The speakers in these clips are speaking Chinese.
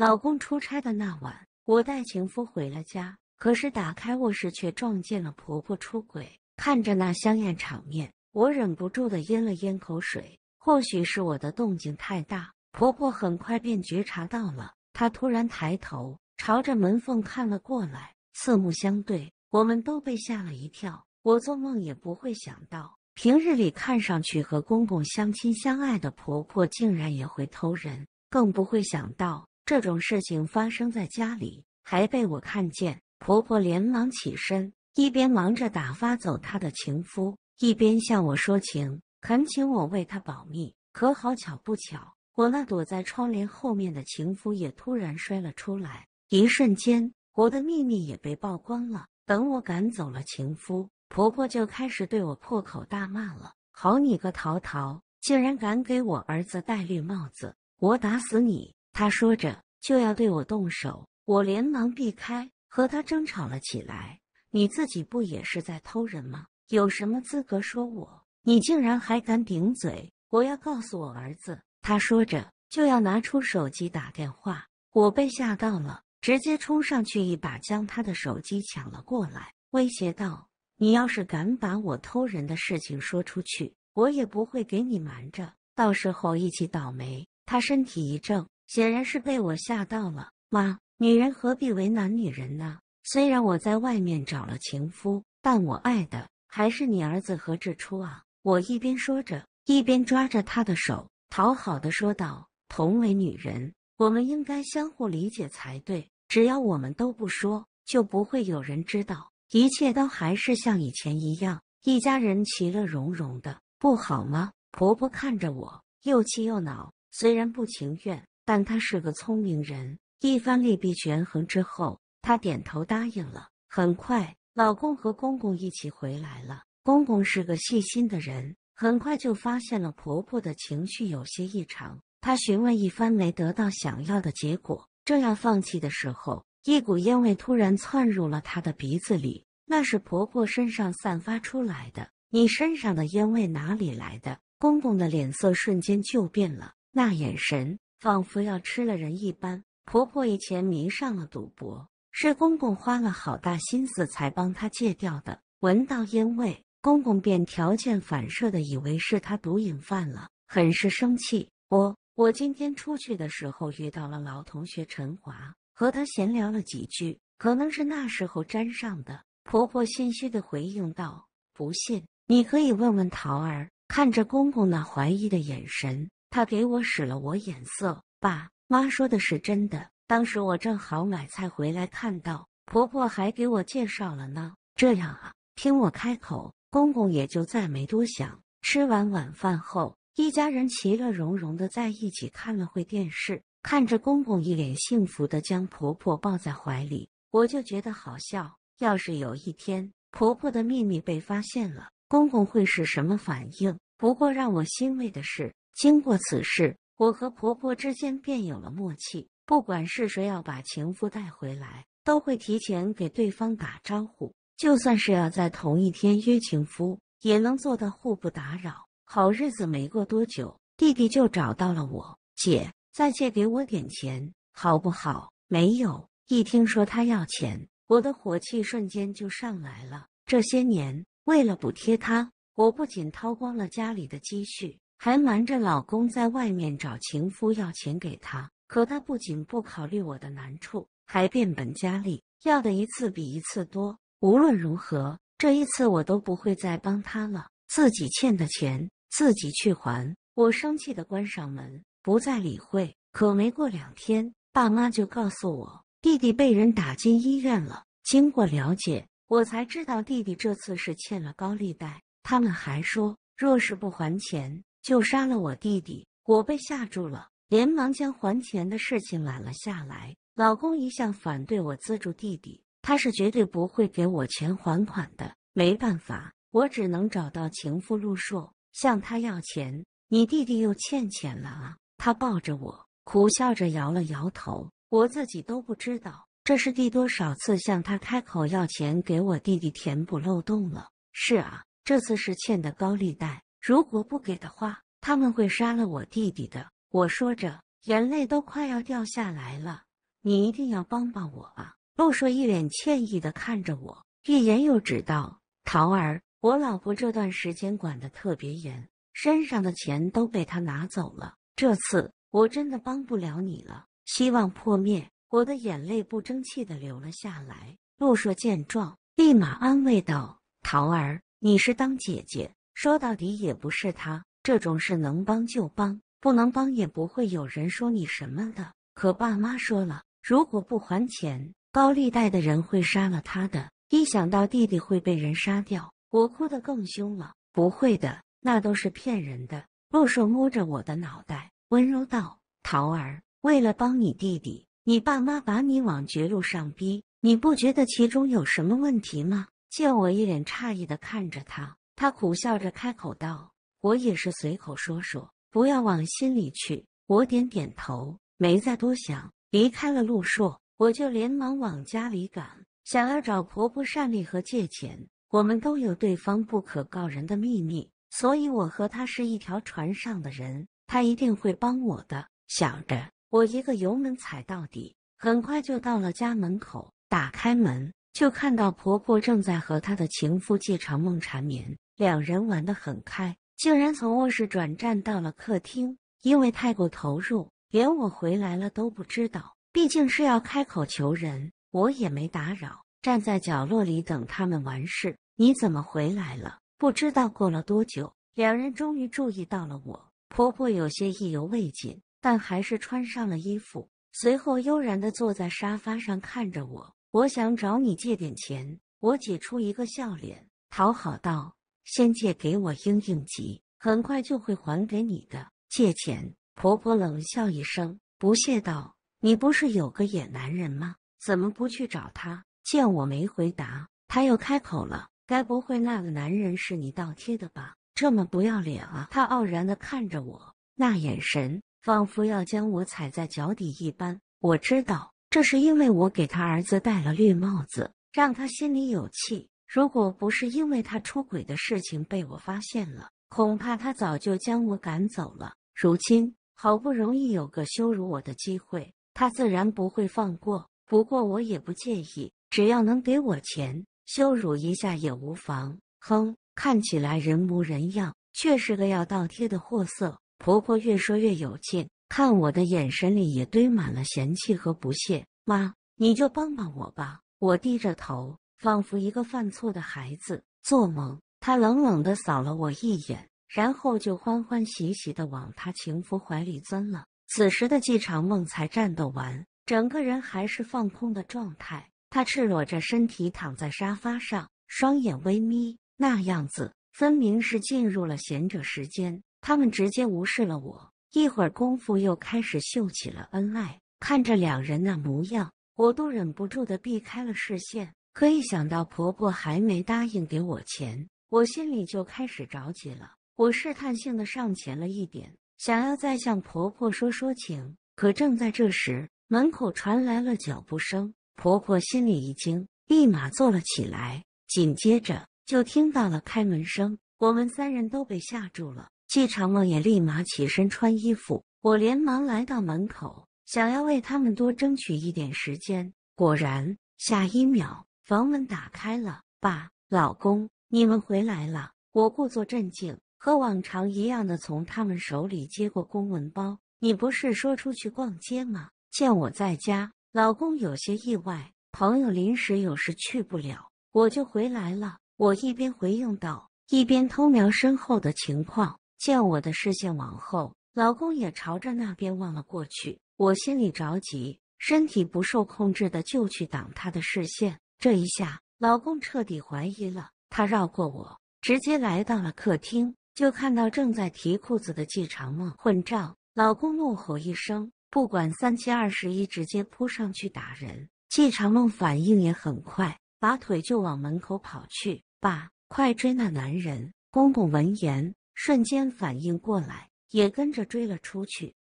老公出差的那晚，我带情夫回了家。可是打开卧室，却撞见了婆婆出轨。看着那香艳场面，我忍不住的咽了咽口水。或许是我的动静太大，婆婆很快便觉察到了。她突然抬头，朝着门缝看了过来。四目相对，我们都被吓了一跳。我做梦也不会想到，平日里看上去和公公相亲相爱的婆婆，竟然也会偷人。更不会想到。这种事情发生在家里，还被我看见。婆婆连忙起身，一边忙着打发走她的情夫，一边向我说情，恳请我为她保密。可好巧不巧，我那躲在窗帘后面的情夫也突然摔了出来，一瞬间，我的秘密也被曝光了。等我赶走了情夫，婆婆就开始对我破口大骂了：“好你个陶陶，竟然敢给我儿子戴绿帽子，我打死你！”她说着。就要对我动手，我连忙避开，和他争吵了起来。你自己不也是在偷人吗？有什么资格说我？你竟然还敢顶嘴！我要告诉我儿子。他说着就要拿出手机打电话，我被吓到了，直接冲上去一把将他的手机抢了过来，威胁道：“你要是敢把我偷人的事情说出去，我也不会给你瞒着，到时候一起倒霉。”他身体一怔。显然是被我吓到了，妈，女人何必为难女人呢？虽然我在外面找了情夫，但我爱的还是你儿子何志初啊！我一边说着，一边抓着他的手，讨好的说道：“同为女人，我们应该相互理解才对。只要我们都不说，就不会有人知道。一切都还是像以前一样，一家人其乐融融的，不好吗？”婆婆看着我，又气又恼，虽然不情愿。但他是个聪明人，一番利弊权衡之后，他点头答应了。很快，老公和公公一起回来了。公公是个细心的人，很快就发现了婆婆的情绪有些异常。他询问一番，没得到想要的结果，正要放弃的时候，一股烟味突然窜入了他的鼻子里，那是婆婆身上散发出来的。你身上的烟味哪里来的？公公的脸色瞬间就变了，那眼神。仿佛要吃了人一般。婆婆以前迷上了赌博，是公公花了好大心思才帮她戒掉的。闻到烟味，公公便条件反射的以为是她毒瘾犯了，很是生气。我我今天出去的时候遇到了老同学陈华，和他闲聊了几句，可能是那时候沾上的。婆婆心虚的回应道：“不信，你可以问问桃儿。”看着公公那怀疑的眼神。他给我使了我眼色，爸妈说的是真的。当时我正好买菜回来，看到婆婆还给我介绍了呢。这样啊，听我开口，公公也就再没多想。吃完晚饭后，一家人其乐融融的在一起看了会电视。看着公公一脸幸福的将婆婆抱在怀里，我就觉得好笑。要是有一天婆婆的秘密被发现了，公公会是什么反应？不过让我欣慰的是。经过此事，我和婆婆之间便有了默契。不管是谁要把情夫带回来，都会提前给对方打招呼。就算是要在同一天约情夫，也能做到互不打扰。好日子没过多久，弟弟就找到了我姐，再借给我点钱好不好？没有，一听说他要钱，我的火气瞬间就上来了。这些年为了补贴他，我不仅掏光了家里的积蓄。还瞒着老公在外面找情夫要钱给他，可他不仅不考虑我的难处，还变本加厉，要的一次比一次多。无论如何，这一次我都不会再帮他了，自己欠的钱自己去还。我生气的关上门，不再理会。可没过两天，爸妈就告诉我，弟弟被人打进医院了。经过了解，我才知道弟弟这次是欠了高利贷。他们还说，若是不还钱，就杀了我弟弟，我被吓住了，连忙将还钱的事情揽了下来。老公一向反对我资助弟弟，他是绝对不会给我钱还款的。没办法，我只能找到情妇陆硕，向他要钱。你弟弟又欠钱了啊？他抱着我，苦笑着摇了摇头。我自己都不知道，这是第多少次向他开口要钱，给我弟弟填补漏洞了。是啊，这次是欠的高利贷。如果不给的话，他们会杀了我弟弟的。我说着，眼泪都快要掉下来了。你一定要帮帮我啊！陆硕一脸歉意的看着我，欲言又止道：“桃儿，我老婆这段时间管得特别严，身上的钱都被他拿走了。这次我真的帮不了你了。”希望破灭，我的眼泪不争气的流了下来。陆硕见状，立马安慰道：“桃儿，你是当姐姐。”说到底也不是他，这种事能帮就帮，不能帮也不会有人说你什么的。可爸妈说了，如果不还钱，高利贷的人会杀了他的。一想到弟弟会被人杀掉，我哭得更凶了。不会的，那都是骗人的。陆硕摸着我的脑袋，温柔道：“桃儿，为了帮你弟弟，你爸妈把你往绝路上逼，你不觉得其中有什么问题吗？”见我一脸诧异的看着他。他苦笑着开口道：“我也是随口说说，不要往心里去。”我点点头，没再多想，离开了陆硕，我就连忙往家里赶，想要找婆婆善丽和借钱。我们都有对方不可告人的秘密，所以我和她是一条船上的人，她一定会帮我的。想着，我一个油门踩到底，很快就到了家门口。打开门，就看到婆婆正在和她的情夫借长梦缠绵。两人玩得很开，竟然从卧室转战到了客厅，因为太过投入，连我回来了都不知道。毕竟是要开口求人，我也没打扰，站在角落里等他们完事。你怎么回来了？不知道过了多久，两人终于注意到了我。婆婆有些意犹未尽，但还是穿上了衣服，随后悠然的坐在沙发上看着我。我想找你借点钱，我挤出一个笑脸，讨好道。先借给我应应急，很快就会还给你的。借钱，婆婆冷笑一声，不屑道：“你不是有个野男人吗？怎么不去找他？”见我没回答，他又开口了：“该不会那个男人是你倒贴的吧？这么不要脸啊！”他傲然的看着我，那眼神仿佛要将我踩在脚底一般。我知道，这是因为我给他儿子戴了绿帽子，让他心里有气。如果不是因为他出轨的事情被我发现了，恐怕他早就将我赶走了。如今好不容易有个羞辱我的机会，他自然不会放过。不过我也不介意，只要能给我钱，羞辱一下也无妨。哼，看起来人模人样，却是个要倒贴的货色。婆婆越说越有劲，看我的眼神里也堆满了嫌弃和不屑。妈，你就帮帮我吧。我低着头。仿佛一个犯错的孩子做梦，他冷冷的扫了我一眼，然后就欢欢喜喜的往他情夫怀里钻了。此时的季长梦才战斗完，整个人还是放空的状态。他赤裸着身体躺在沙发上，双眼微眯，那样子分明是进入了贤者时间。他们直接无视了我，一会儿功夫又开始秀起了恩爱。看着两人那模样，我都忍不住的避开了视线。可一想到婆婆还没答应给我钱，我心里就开始着急了。我试探性的上前了一点，想要再向婆婆说说情。可正在这时，门口传来了脚步声，婆婆心里一惊，立马坐了起来，紧接着就听到了开门声。我们三人都被吓住了，季长梦也立马起身穿衣服。我连忙来到门口，想要为他们多争取一点时间。果然，下一秒。房门打开了，爸，老公，你们回来了。我故作镇静，和往常一样的从他们手里接过公文包。你不是说出去逛街吗？见我在家，老公有些意外。朋友临时有事去不了，我就回来了。我一边回应道，一边偷瞄身后的情况。见我的视线往后，老公也朝着那边望了过去。我心里着急，身体不受控制的就去挡他的视线。这一下，老公彻底怀疑了。他绕过我，直接来到了客厅，就看到正在提裤子的季长梦。混账！老公怒吼一声，不管三七二十一直接扑上去打人。季长梦反应也很快，拔腿就往门口跑去。爸，快追那男人！公公闻言瞬间反应过来，也跟着追了出去。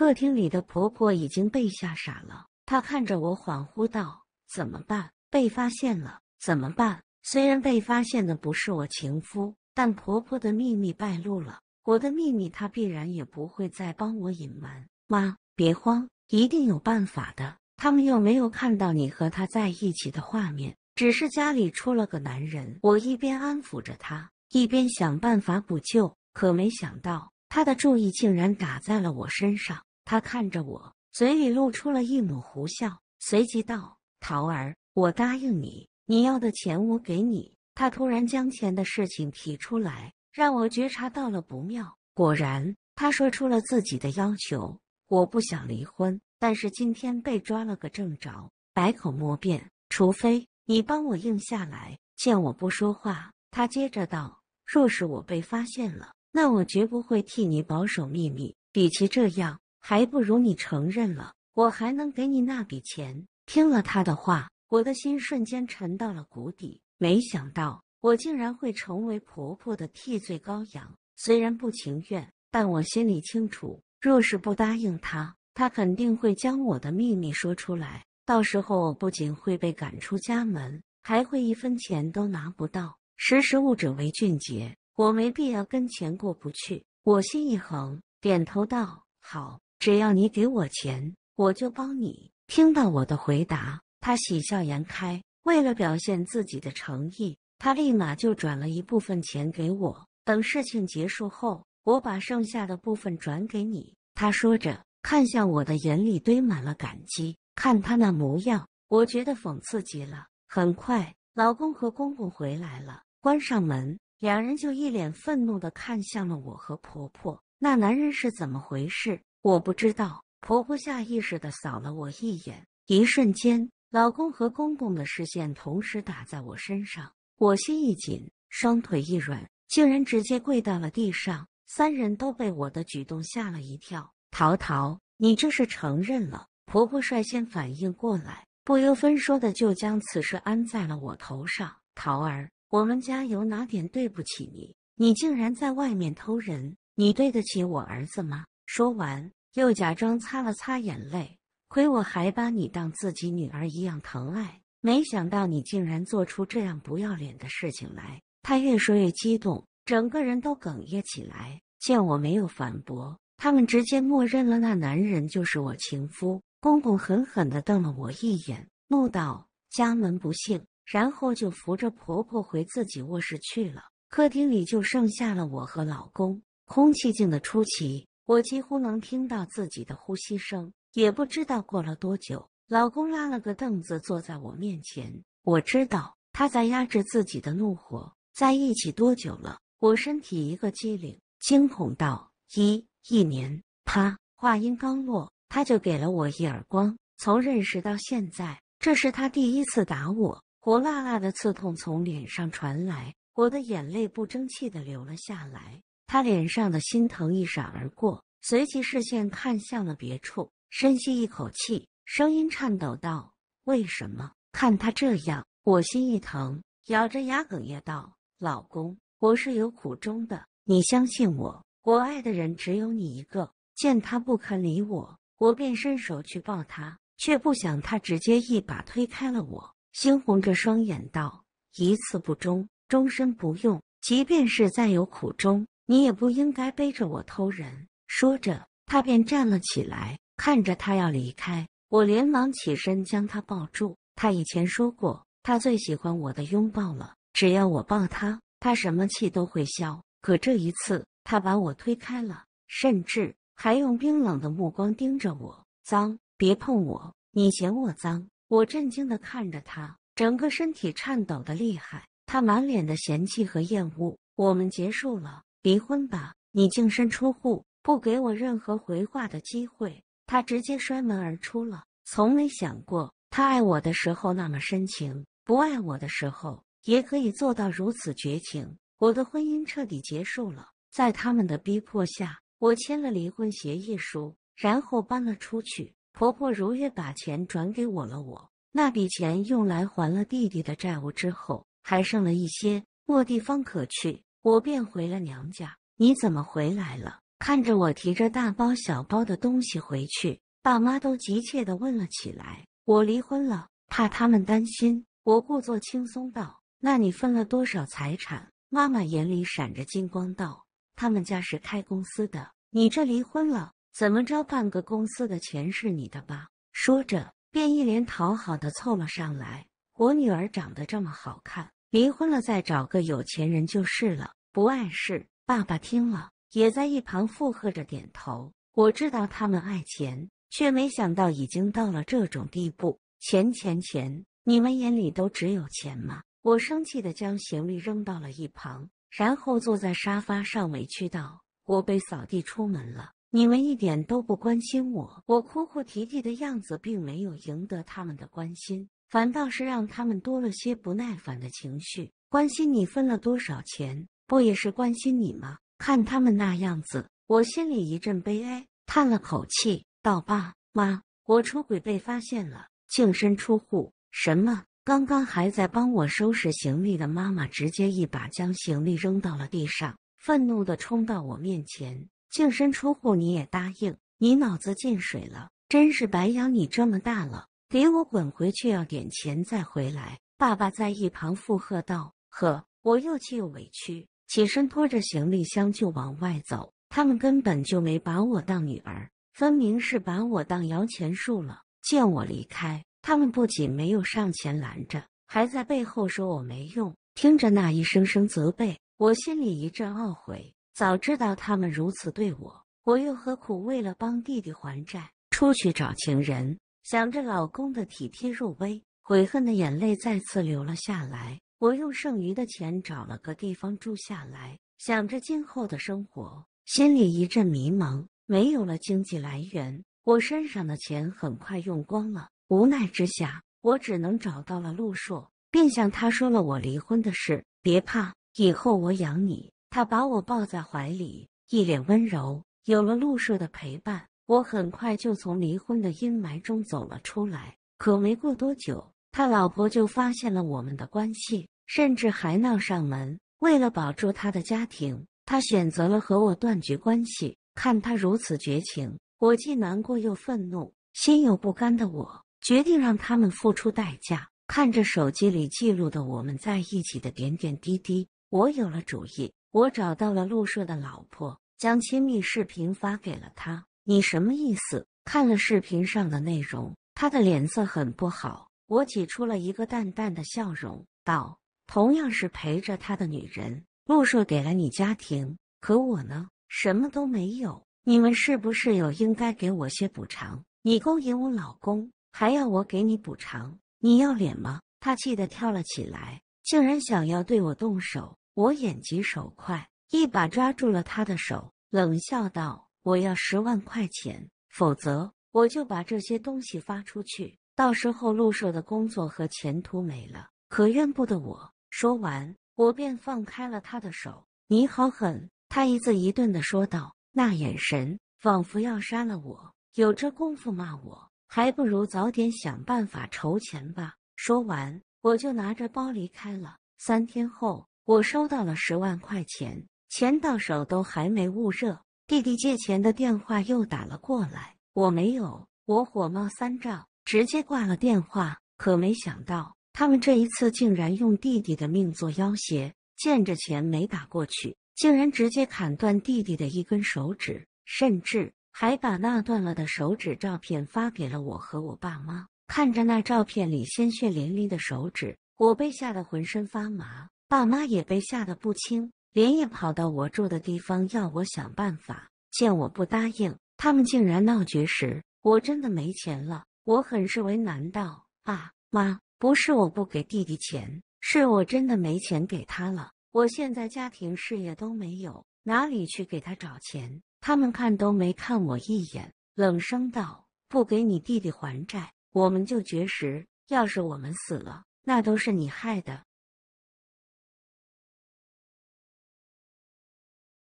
客厅里的婆婆已经被吓傻了，她看着我恍惚道：“怎么办？被发现了怎么办？”虽然被发现的不是我情夫，但婆婆的秘密败露了，我的秘密她必然也不会再帮我隐瞒。妈，别慌，一定有办法的。他们又没有看到你和他在一起的画面，只是家里出了个男人。我一边安抚着他，一边想办法补救。可没想到，他的注意竟然打在了我身上。他看着我，嘴里露出了一抹狐笑，随即道：“桃儿，我答应你，你要的钱我给你。”他突然将钱的事情提出来，让我觉察到了不妙。果然，他说出了自己的要求：“我不想离婚，但是今天被抓了个正着，百口莫辩。除非你帮我硬下来。”见我不说话，他接着道：“若是我被发现了，那我绝不会替你保守秘密。比起这样，”还不如你承认了，我还能给你那笔钱。听了他的话，我的心瞬间沉到了谷底。没想到我竟然会成为婆婆的替罪羔羊。虽然不情愿，但我心里清楚，若是不答应他，他肯定会将我的秘密说出来。到时候我不仅会被赶出家门，还会一分钱都拿不到。识时务者为俊杰，我没必要跟钱过不去。我心一横，点头道：“好。”只要你给我钱，我就帮你。听到我的回答，他喜笑颜开。为了表现自己的诚意，他立马就转了一部分钱给我。等事情结束后，我把剩下的部分转给你。他说着，看向我的眼里堆满了感激。看他那模样，我觉得讽刺极了。很快，老公和公公回来了，关上门，两人就一脸愤怒的看向了我和婆婆。那男人是怎么回事？我不知道，婆婆下意识的扫了我一眼，一瞬间，老公和公公的视线同时打在我身上，我心一紧，双腿一软，竟然直接跪到了地上。三人都被我的举动吓了一跳。淘淘，你这是承认了？婆婆率先反应过来，不由分说的就将此事安在了我头上。桃儿，我们家有哪点对不起你？你竟然在外面偷人，你对得起我儿子吗？说完，又假装擦了擦眼泪。亏我还把你当自己女儿一样疼爱，没想到你竟然做出这样不要脸的事情来。他越说越激动，整个人都哽咽起来。见我没有反驳，他们直接默认了那男人就是我情夫。公公狠狠地瞪了我一眼，怒道：“家门不幸。”然后就扶着婆婆回自己卧室去了。客厅里就剩下了我和老公，空气静的出奇。我几乎能听到自己的呼吸声，也不知道过了多久，老公拉了个凳子坐在我面前。我知道他在压制自己的怒火。在一起多久了？我身体一个机灵，惊恐道：“一一年。”啪！话音刚落，他就给了我一耳光。从认识到现在，这是他第一次打我。火辣辣的刺痛从脸上传来，我的眼泪不争气的流了下来。他脸上的心疼一闪而过，随即视线看向了别处，深吸一口气，声音颤抖道：“为什么？”看他这样，我心一疼，咬着牙哽咽道：“老公，我是有苦衷的，你相信我，我爱的人只有你一个。”见他不肯理我，我便伸手去抱他，却不想他直接一把推开了我，猩红着双眼道：“一次不忠，终身不用。即便是再有苦衷。”你也不应该背着我偷人。说着，他便站了起来，看着他要离开，我连忙起身将他抱住。他以前说过，他最喜欢我的拥抱了，只要我抱他，他什么气都会消。可这一次，他把我推开了，甚至还用冰冷的目光盯着我。脏，别碰我，你嫌我脏。我震惊的看着他，整个身体颤抖的厉害。他满脸的嫌弃和厌恶。我们结束了。离婚吧，你净身出户，不给我任何回话的机会。他直接摔门而出了。从没想过，他爱我的时候那么深情，不爱我的时候也可以做到如此绝情。我的婚姻彻底结束了。在他们的逼迫下，我签了离婚协议书，然后搬了出去。婆婆如约把钱转给我了，我那笔钱用来还了弟弟的债务之后，还剩了一些，没地方可去。我便回了娘家。你怎么回来了？看着我提着大包小包的东西回去，爸妈都急切的问了起来。我离婚了，怕他们担心，我故作轻松道：“那你分了多少财产？”妈妈眼里闪着金光道：“他们家是开公司的，你这离婚了，怎么着半个公司的钱是你的吧？”说着，便一脸讨好的凑了上来。我女儿长得这么好看。离婚了，再找个有钱人就是了，不碍事。爸爸听了也在一旁附和着点头。我知道他们爱钱，却没想到已经到了这种地步。钱钱钱，你们眼里都只有钱吗？我生气的将行李扔到了一旁，然后坐在沙发上委屈道：“我被扫地出门了，你们一点都不关心我。我哭哭啼啼的样子并没有赢得他们的关心。”反倒是让他们多了些不耐烦的情绪。关心你分了多少钱，不也是关心你吗？看他们那样子，我心里一阵悲哀，叹了口气，道：“爸妈，我出轨被发现了，净身出户。”什么？刚刚还在帮我收拾行李的妈妈，直接一把将行李扔到了地上，愤怒的冲到我面前：“净身出户你也答应？你脑子进水了？真是白养你这么大了。”给我滚回去，要点钱再回来！爸爸在一旁附和道：“呵！”我又气又委屈，起身拖着行李箱就往外走。他们根本就没把我当女儿，分明是把我当摇钱树了。见我离开，他们不仅没有上前拦着，还在背后说我没用。听着那一声声责备，我心里一阵懊悔。早知道他们如此对我，我又何苦为了帮弟弟还债出去找情人？想着老公的体贴入微，悔恨的眼泪再次流了下来。我用剩余的钱找了个地方住下来，想着今后的生活，心里一阵迷茫。没有了经济来源，我身上的钱很快用光了。无奈之下，我只能找到了陆硕，并向他说了我离婚的事。别怕，以后我养你。他把我抱在怀里，一脸温柔。有了陆硕的陪伴。我很快就从离婚的阴霾中走了出来，可没过多久，他老婆就发现了我们的关系，甚至还闹上门。为了保住他的家庭，他选择了和我断绝关系。看他如此绝情，我既难过又愤怒，心有不甘的我决定让他们付出代价。看着手机里记录的我们在一起的点点滴滴，我有了主意。我找到了陆硕的老婆，将亲密视频发给了他。你什么意思？看了视频上的内容，他的脸色很不好。我挤出了一个淡淡的笑容，道：“同样是陪着他的女人，陆硕给了你家庭，可我呢，什么都没有。你们是不是有应该给我些补偿？你勾引我老公，还要我给你补偿？你要脸吗？”他气得跳了起来，竟然想要对我动手。我眼疾手快，一把抓住了他的手，冷笑道。我要十万块钱，否则我就把这些东西发出去。到时候陆社的工作和前途没了，可怨不得我。说完，我便放开了他的手。你好狠！他一字一顿的说道，那眼神仿佛要杀了我。有这功夫骂我，还不如早点想办法筹钱吧。说完，我就拿着包离开了。三天后，我收到了十万块钱，钱到手都还没捂热。弟弟借钱的电话又打了过来，我没有，我火冒三丈，直接挂了电话。可没想到，他们这一次竟然用弟弟的命做要挟，见着钱没打过去，竟然直接砍断弟弟的一根手指，甚至还把那断了的手指照片发给了我和我爸妈。看着那照片里鲜血淋漓的手指，我被吓得浑身发麻，爸妈也被吓得不轻。连夜跑到我住的地方，要我想办法。见我不答应，他们竟然闹绝食。我真的没钱了，我很是为难道：“爸妈，不是我不给弟弟钱，是我真的没钱给他了。我现在家庭事业都没有，哪里去给他找钱？”他们看都没看我一眼，冷声道：“不给你弟弟还债，我们就绝食。要是我们死了，那都是你害的。”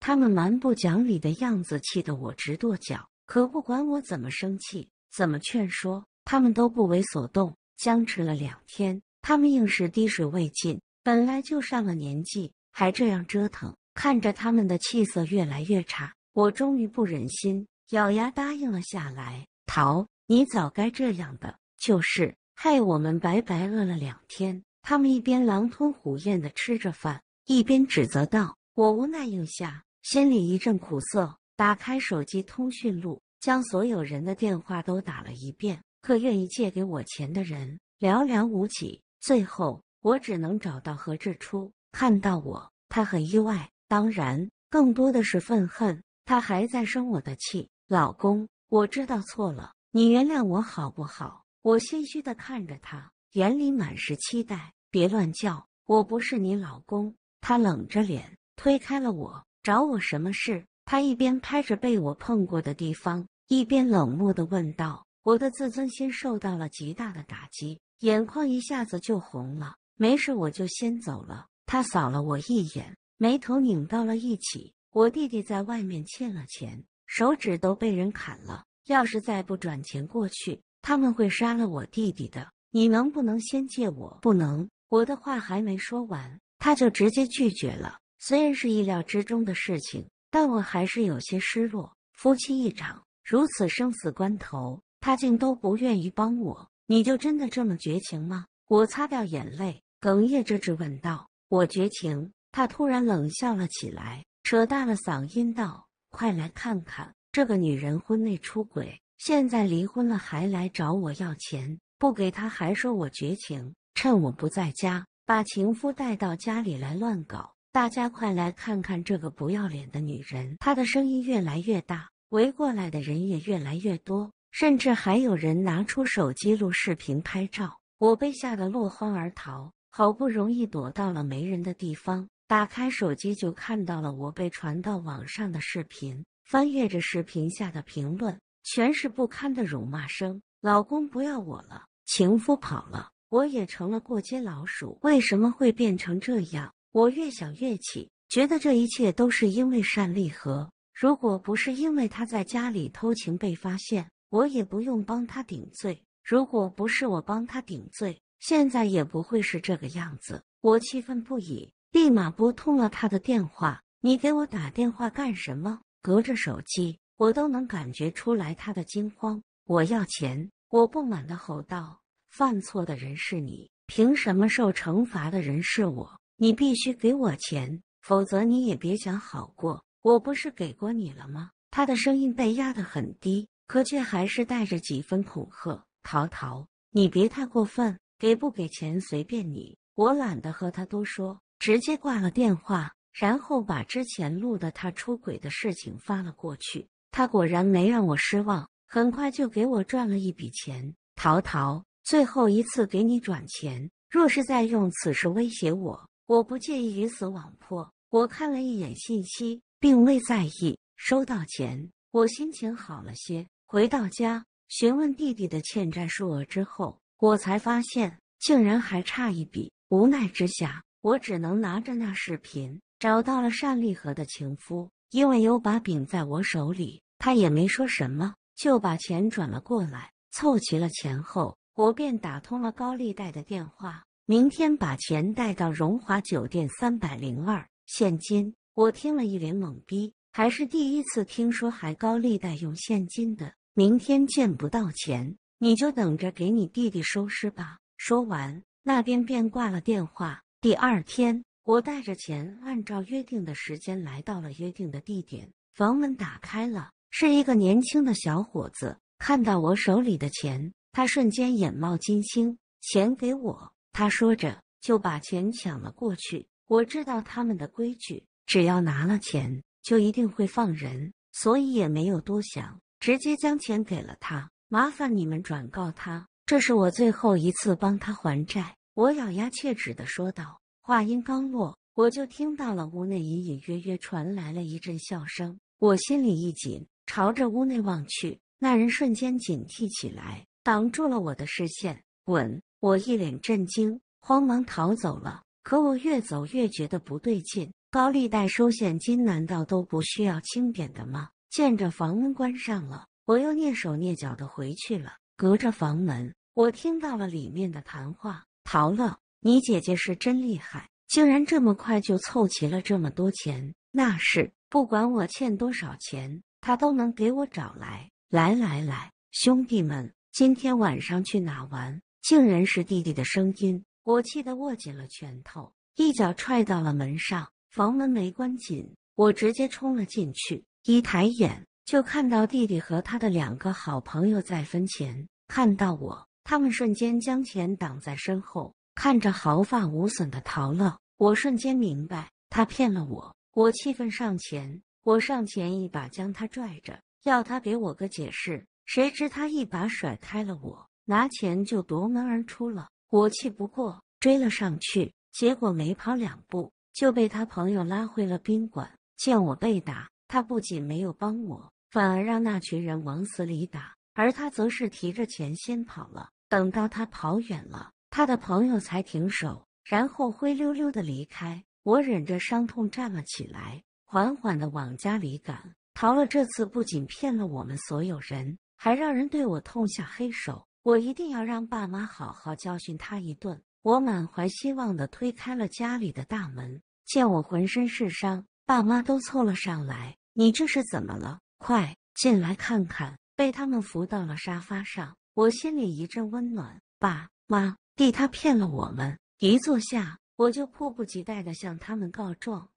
他们蛮不讲理的样子，气得我直跺脚。可不管我怎么生气，怎么劝说，他们都不为所动。僵持了两天，他们硬是滴水未进。本来就上了年纪，还这样折腾，看着他们的气色越来越差，我终于不忍心，咬牙答应了下来。陶，你早该这样的，就是害我们白白饿了两天。他们一边狼吞虎咽的吃着饭，一边指责道。我无奈应下。心里一阵苦涩，打开手机通讯录，将所有人的电话都打了一遍。可愿意借给我钱的人寥寥无几，最后我只能找到何志初。看到我，他很意外，当然更多的是愤恨。他还在生我的气，老公，我知道错了，你原谅我好不好？我心虚的看着他，眼里满是期待。别乱叫，我不是你老公。他冷着脸推开了我。找我什么事？他一边拍着被我碰过的地方，一边冷漠的问道。我的自尊心受到了极大的打击，眼眶一下子就红了。没事，我就先走了。他扫了我一眼，眉头拧到了一起。我弟弟在外面欠了钱，手指都被人砍了。要是再不转钱过去，他们会杀了我弟弟的。你能不能先借我？不能。我的话还没说完，他就直接拒绝了。虽然是意料之中的事情，但我还是有些失落。夫妻一场，如此生死关头，他竟都不愿意帮我，你就真的这么绝情吗？我擦掉眼泪，哽咽着质问道：“我绝情？”他突然冷笑了起来，扯大了嗓音道：“快来看看，这个女人婚内出轨，现在离婚了还来找我要钱，不给她还说我绝情，趁我不在家把情夫带到家里来乱搞。”大家快来看看这个不要脸的女人！她的声音越来越大，围过来的人也越来越多，甚至还有人拿出手机录视频、拍照。我被吓得落荒而逃，好不容易躲到了没人的地方，打开手机就看到了我被传到网上的视频。翻阅着视频下的评论，全是不堪的辱骂声：“老公不要我了，情夫跑了，我也成了过街老鼠。”为什么会变成这样？我越想越气，觉得这一切都是因为单立和。如果不是因为他在家里偷情被发现，我也不用帮他顶罪。如果不是我帮他顶罪，现在也不会是这个样子。我气愤不已，立马拨通了他的电话。你给我打电话干什么？隔着手机，我都能感觉出来他的惊慌。我要钱！我不满的吼道：“犯错的人是你，凭什么受惩罚的人是我？”你必须给我钱，否则你也别想好过。我不是给过你了吗？他的声音被压得很低，可却还是带着几分恐吓。陶陶，你别太过分，给不给钱随便你。我懒得和他多说，直接挂了电话，然后把之前录的他出轨的事情发了过去。他果然没让我失望，很快就给我赚了一笔钱。陶陶，最后一次给你转钱，若是再用此事威胁我。我不介意鱼死网破。我看了一眼信息，并未在意。收到钱，我心情好了些。回到家，询问弟弟的欠债数额之后，我才发现竟然还差一笔。无奈之下，我只能拿着那视频，找到了单立和的情夫。因为有把柄在我手里，他也没说什么，就把钱转了过来。凑齐了钱后，我便打通了高利贷的电话。明天把钱带到荣华酒店三百零二，现金。我听了一脸懵逼，还是第一次听说还高利贷用现金的。明天见不到钱，你就等着给你弟弟收尸吧。说完，那边便挂了电话。第二天，我带着钱，按照约定的时间来到了约定的地点。房门打开了，是一个年轻的小伙子。看到我手里的钱，他瞬间眼冒金星，钱给我。他说着就把钱抢了过去。我知道他们的规矩，只要拿了钱就一定会放人，所以也没有多想，直接将钱给了他。麻烦你们转告他，这是我最后一次帮他还债。我咬牙切齿地说道。话音刚落，我就听到了屋内隐隐约约传来了一阵笑声。我心里一紧，朝着屋内望去，那人瞬间警惕起来，挡住了我的视线。滚！我一脸震惊，慌忙逃走了。可我越走越觉得不对劲，高利贷收现金难道都不需要清点的吗？见着房门关上了，我又蹑手蹑脚的回去了。隔着房门，我听到了里面的谈话：“逃了，你姐姐是真厉害，竟然这么快就凑齐了这么多钱。那是，不管我欠多少钱，她都能给我找来。来来来，兄弟们，今天晚上去哪玩？”竟然是弟弟的声音，我气得握紧了拳头，一脚踹到了门上。房门没关紧，我直接冲了进去。一抬眼就看到弟弟和他的两个好朋友在分钱。看到我，他们瞬间将钱挡在身后，看着毫发无损的陶乐，我瞬间明白他骗了我。我气愤上前，我上前一把将他拽着，要他给我个解释。谁知他一把甩开了我。拿钱就夺门而出了，我气不过追了上去，结果没跑两步就被他朋友拉回了宾馆。见我被打，他不仅没有帮我，反而让那群人往死里打，而他则是提着钱先跑了。等到他跑远了，他的朋友才停手，然后灰溜溜的离开。我忍着伤痛站了起来，缓缓的往家里赶。陶乐这次不仅骗了我们所有人，还让人对我痛下黑手。我一定要让爸妈好好教训他一顿。我满怀希望的推开了家里的大门，见我浑身是伤，爸妈都凑了上来：“你这是怎么了？快进来看看。”被他们扶到了沙发上，我心里一阵温暖。爸妈，弟他骗了我们。一坐下，我就迫不及待的向他们告状：“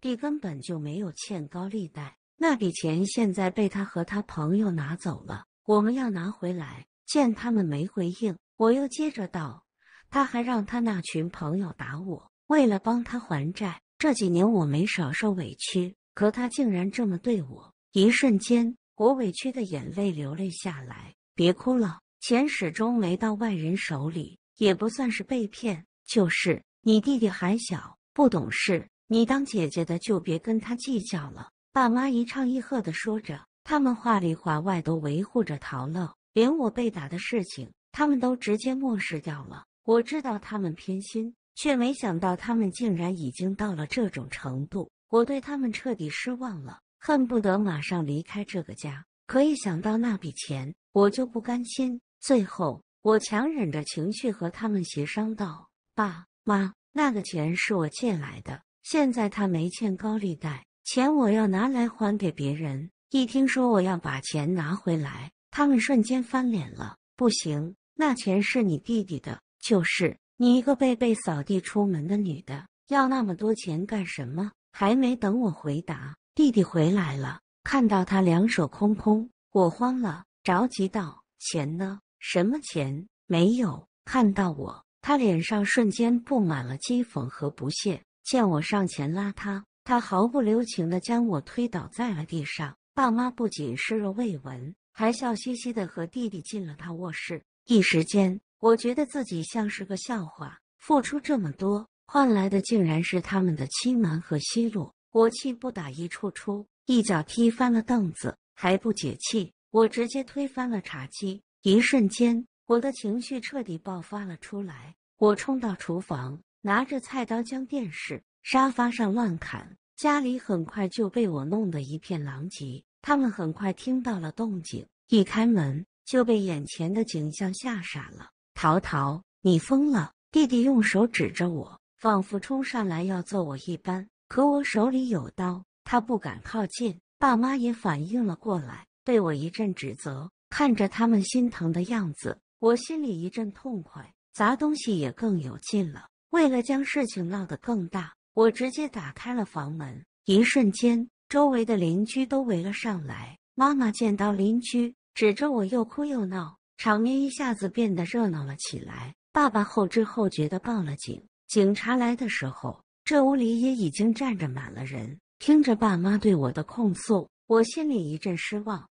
弟根本就没有欠高利贷，那笔钱现在被他和他朋友拿走了，我们要拿回来。”见他们没回应，我又接着道：“他还让他那群朋友打我，为了帮他还债，这几年我没少受委屈。可他竟然这么对我！”一瞬间，我委屈的眼泪流了下来。“别哭了，钱始终没到外人手里，也不算是被骗，就是你弟弟还小，不懂事，你当姐姐的就别跟他计较了。”爸妈一唱一和的说着，他们话里话外都维护着陶乐。连我被打的事情，他们都直接漠视掉了。我知道他们偏心，却没想到他们竟然已经到了这种程度。我对他们彻底失望了，恨不得马上离开这个家。可一想到那笔钱，我就不甘心。最后，我强忍着情绪和他们协商道：“爸妈，那个钱是我借来的，现在他没欠高利贷，钱我要拿来还给别人。”一听说我要把钱拿回来，他们瞬间翻脸了，不行，那钱是你弟弟的，就是你一个被被扫地出门的女的，要那么多钱干什么？还没等我回答，弟弟回来了，看到他两手空空，我慌了，着急道：“钱呢？什么钱？没有。”看到我，他脸上瞬间布满了讥讽和不屑。见我上前拉他，他毫不留情的将我推倒在了地上。爸妈不仅视若未闻。还笑嘻嘻的和弟弟进了他卧室，一时间我觉得自己像是个笑话，付出这么多换来的竟然是他们的欺瞒和奚落，我气不打一处出，一脚踢翻了凳子，还不解气，我直接推翻了茶几，一瞬间我的情绪彻底爆发了出来，我冲到厨房，拿着菜刀将电视、沙发上乱砍，家里很快就被我弄得一片狼藉。他们很快听到了动静，一开门就被眼前的景象吓傻了。淘淘，你疯了！弟弟用手指着我，仿佛冲上来要揍我一般。可我手里有刀，他不敢靠近。爸妈也反应了过来，对我一阵指责。看着他们心疼的样子，我心里一阵痛快，砸东西也更有劲了。为了将事情闹得更大，我直接打开了房门，一瞬间。周围的邻居都围了上来。妈妈见到邻居，指着我又哭又闹，场面一下子变得热闹了起来。爸爸后知后觉的报了警。警察来的时候，这屋里也已经站着满了人。听着爸妈对我的控诉，我心里一阵失望。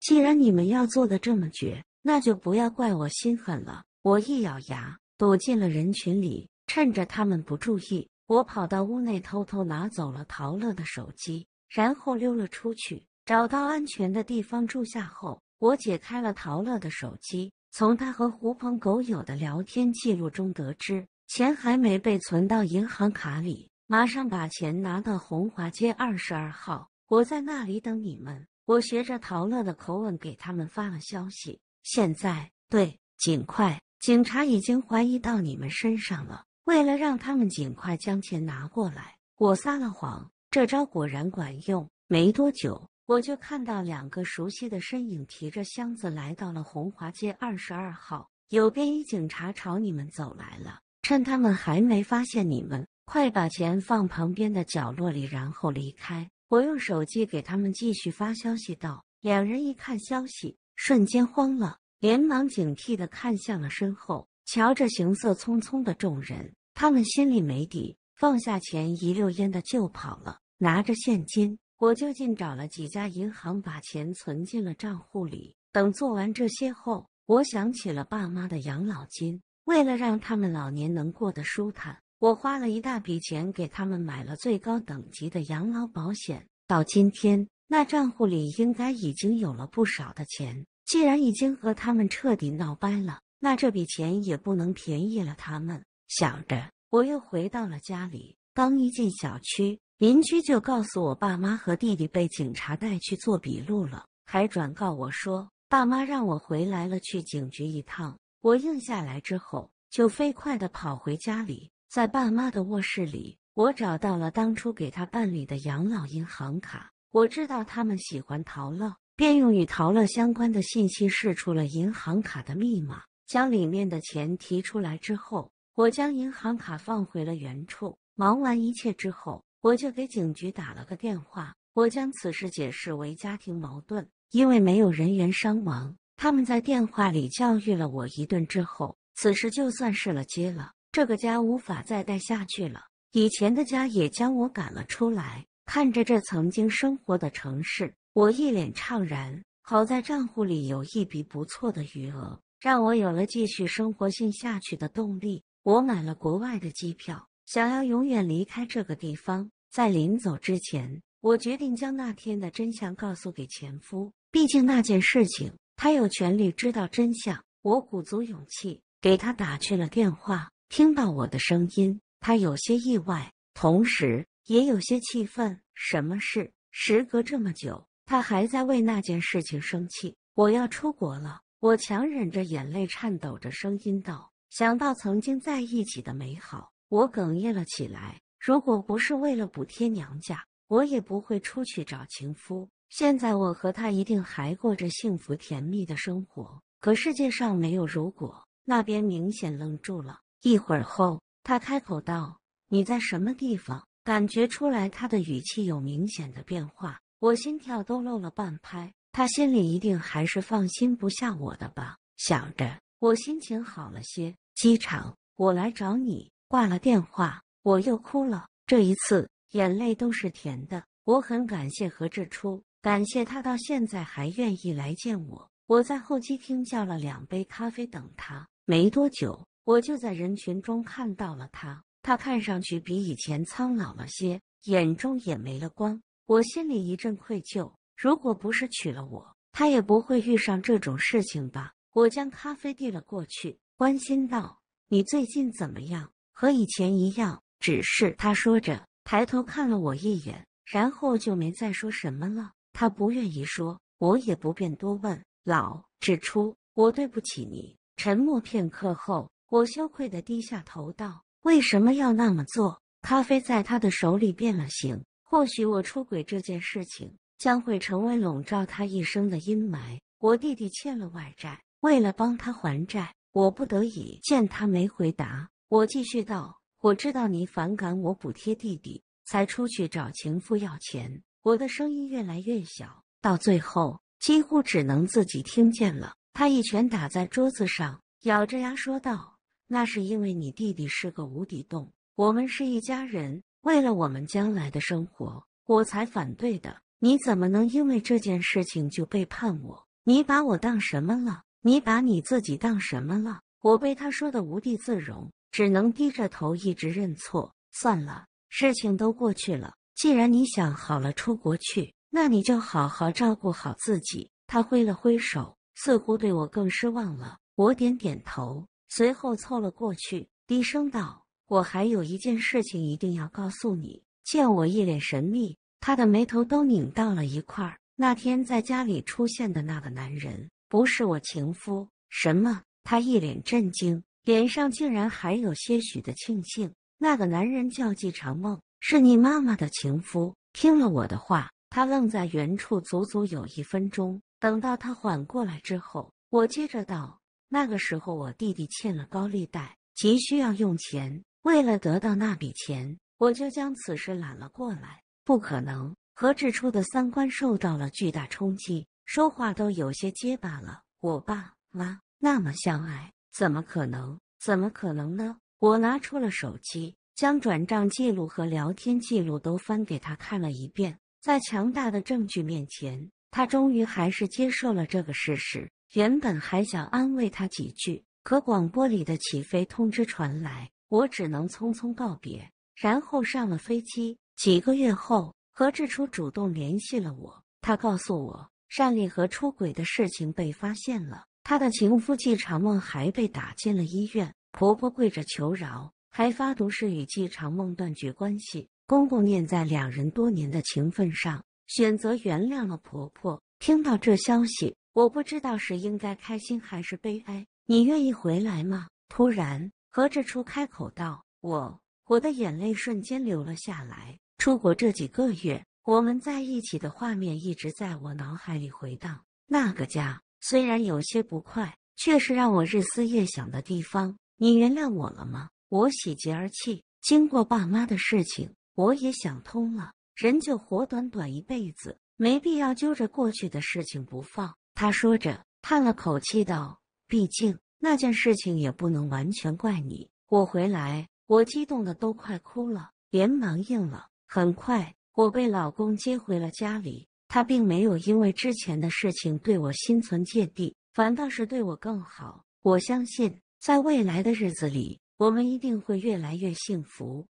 既然你们要做的这么绝，那就不要怪我心狠了。我一咬牙，躲进了人群里。趁着他们不注意，我跑到屋内偷偷拿走了陶乐的手机，然后溜了出去。找到安全的地方住下后，我解开了陶乐的手机，从他和狐朋狗友的聊天记录中得知，钱还没被存到银行卡里。马上把钱拿到红华街二十二号，我在那里等你们。我学着陶乐的口吻给他们发了消息。现在，对，尽快，警察已经怀疑到你们身上了。为了让他们尽快将钱拿过来，我撒了谎。这招果然管用。没多久，我就看到两个熟悉的身影提着箱子来到了红华街二十二号。有便衣警察朝你们走来了，趁他们还没发现你们，快把钱放旁边的角落里，然后离开。我用手机给他们继续发消息道。两人一看消息，瞬间慌了，连忙警惕的看向了身后。瞧着行色匆匆的众人，他们心里没底，放下钱，一溜烟的就跑了。拿着现金，我就近找了几家银行，把钱存进了账户里。等做完这些后，我想起了爸妈的养老金。为了让他们老年能过得舒坦，我花了一大笔钱给他们买了最高等级的养老保险。到今天，那账户里应该已经有了不少的钱。既然已经和他们彻底闹掰了。那这笔钱也不能便宜了他们。想着，我又回到了家里。刚一进小区，邻居就告诉我，爸妈和弟弟被警察带去做笔录了，还转告我说，爸妈让我回来了，去警局一趟。我应下来之后，就飞快地跑回家里，在爸妈的卧室里，我找到了当初给他办理的养老银行卡。我知道他们喜欢陶乐，便用与陶乐相关的信息试出了银行卡的密码。将里面的钱提出来之后，我将银行卡放回了原处。忙完一切之后，我就给警局打了个电话。我将此事解释为家庭矛盾，因为没有人员伤亡。他们在电话里教育了我一顿之后，此事就算是了结了。这个家无法再待下去了，以前的家也将我赶了出来。看着这曾经生活的城市，我一脸怅然。好在账户里有一笔不错的余额。让我有了继续生活性下去的动力。我买了国外的机票，想要永远离开这个地方。在临走之前，我决定将那天的真相告诉给前夫，毕竟那件事情他有权利知道真相。我鼓足勇气给他打去了电话，听到我的声音，他有些意外，同时也有些气愤。什么事？时隔这么久，他还在为那件事情生气？我要出国了。我强忍着眼泪，颤抖着声音道：“想到曾经在一起的美好，我哽咽了起来。如果不是为了补贴娘家，我也不会出去找情夫。现在我和他一定还过着幸福甜蜜的生活。可世界上没有如果。”那边明显愣住了，一会儿后，他开口道：“你在什么地方？”感觉出来他的语气有明显的变化，我心跳都漏了半拍。他心里一定还是放心不下我的吧？想着，我心情好了些。机场，我来找你。挂了电话，我又哭了。这一次，眼泪都是甜的。我很感谢何志初，感谢他到现在还愿意来见我。我在候机厅叫了两杯咖啡等他。没多久，我就在人群中看到了他。他看上去比以前苍老了些，眼中也没了光。我心里一阵愧疚。如果不是娶了我，他也不会遇上这种事情吧？我将咖啡递了过去，关心道：“你最近怎么样？和以前一样。”只是他说着，抬头看了我一眼，然后就没再说什么了。他不愿意说，我也不便多问。老指出我对不起你。沉默片刻后，我羞愧的低下头道：“为什么要那么做？”咖啡在他的手里变了形。或许我出轨这件事情。将会成为笼罩他一生的阴霾。我弟弟欠了外债，为了帮他还债，我不得已。见他没回答，我继续道：“我知道你反感我补贴弟弟，才出去找情妇要钱。”我的声音越来越小，到最后几乎只能自己听见了。他一拳打在桌子上，咬着牙说道：“那是因为你弟弟是个无底洞，我们是一家人，为了我们将来的生活，我才反对的。”你怎么能因为这件事情就背叛我？你把我当什么了？你把你自己当什么了？我被他说的无地自容，只能低着头一直认错。算了，事情都过去了。既然你想好了出国去，那你就好好照顾好自己。他挥了挥手，似乎对我更失望了。我点点头，随后凑了过去，低声道：“我还有一件事情一定要告诉你。”见我一脸神秘。他的眉头都拧到了一块儿。那天在家里出现的那个男人，不是我情夫？什么？他一脸震惊，脸上竟然还有些许的庆幸。那个男人叫季长梦，是你妈妈的情夫。听了我的话，他愣在原处，足足有一分钟。等到他缓过来之后，我接着道：那个时候我弟弟欠了高利贷，急需要用钱。为了得到那笔钱，我就将此事揽了过来。不可能！何志初的三观受到了巨大冲击，说话都有些结巴了。我爸妈那么相爱，怎么可能？怎么可能呢？我拿出了手机，将转账记录和聊天记录都翻给他看了一遍。在强大的证据面前，他终于还是接受了这个事实。原本还想安慰他几句，可广播里的起飞通知传来，我只能匆匆告别，然后上了飞机。几个月后，何志初主动联系了我。他告诉我，单丽和出轨的事情被发现了，他的情夫季长梦还被打进了医院，婆婆跪着求饶，还发毒誓与季长梦断绝关系。公公念在两人多年的情分上，选择原谅了婆婆。听到这消息，我不知道是应该开心还是悲哀。你愿意回来吗？突然，何志初开口道：“我……”我的眼泪瞬间流了下来。出国这几个月，我们在一起的画面一直在我脑海里回荡。那个家虽然有些不快，却是让我日思夜想的地方。你原谅我了吗？我喜极而泣。经过爸妈的事情，我也想通了，人就活短短一辈子，没必要揪着过去的事情不放。他说着叹了口气道：“毕竟那件事情也不能完全怪你。”我回来，我激动的都快哭了，连忙应了。很快，我被老公接回了家里。他并没有因为之前的事情对我心存芥蒂，反倒是对我更好。我相信，在未来的日子里，我们一定会越来越幸福。